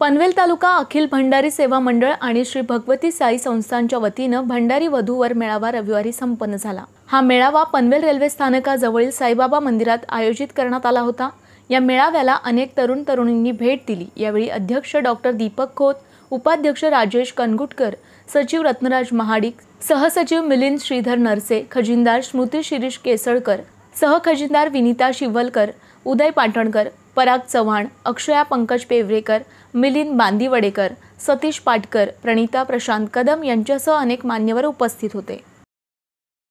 पनवेल तालुका अखिल भंडारी सेवा मंडळ आणि श्री भगवती साई संस्थांच्या वतीनं भंडारी वधूवर मेळावा रविवारी संपन्न झाला हा मेळावा पनवेल रेल्वे स्थानकाजवळील साईबाबा मंदिरात आयोजित करण्यात आला होता या मेळाव्याला अनेक तरुण तरुणींनी भेट दिली यावेळी अध्यक्ष डॉक्टर दीपक खोत उपाध्यक्ष राजेश कनगुटकर सचिव रत्नराज महाडिक सहसचिव मिलिंद श्रीधर नरसे खजिनदार स्मृती शिरीष केसळकर सहखजिनदार विनिता शिवलकर उदय पाटणकर पराग चव्हाण अक्षया पंकज पेवरेकर मिलिंद बांदिवडेकर सतीश पाटकर प्रणिता प्रशांत कदम यांच्यासह अनेक मान्यवर उपस्थित होते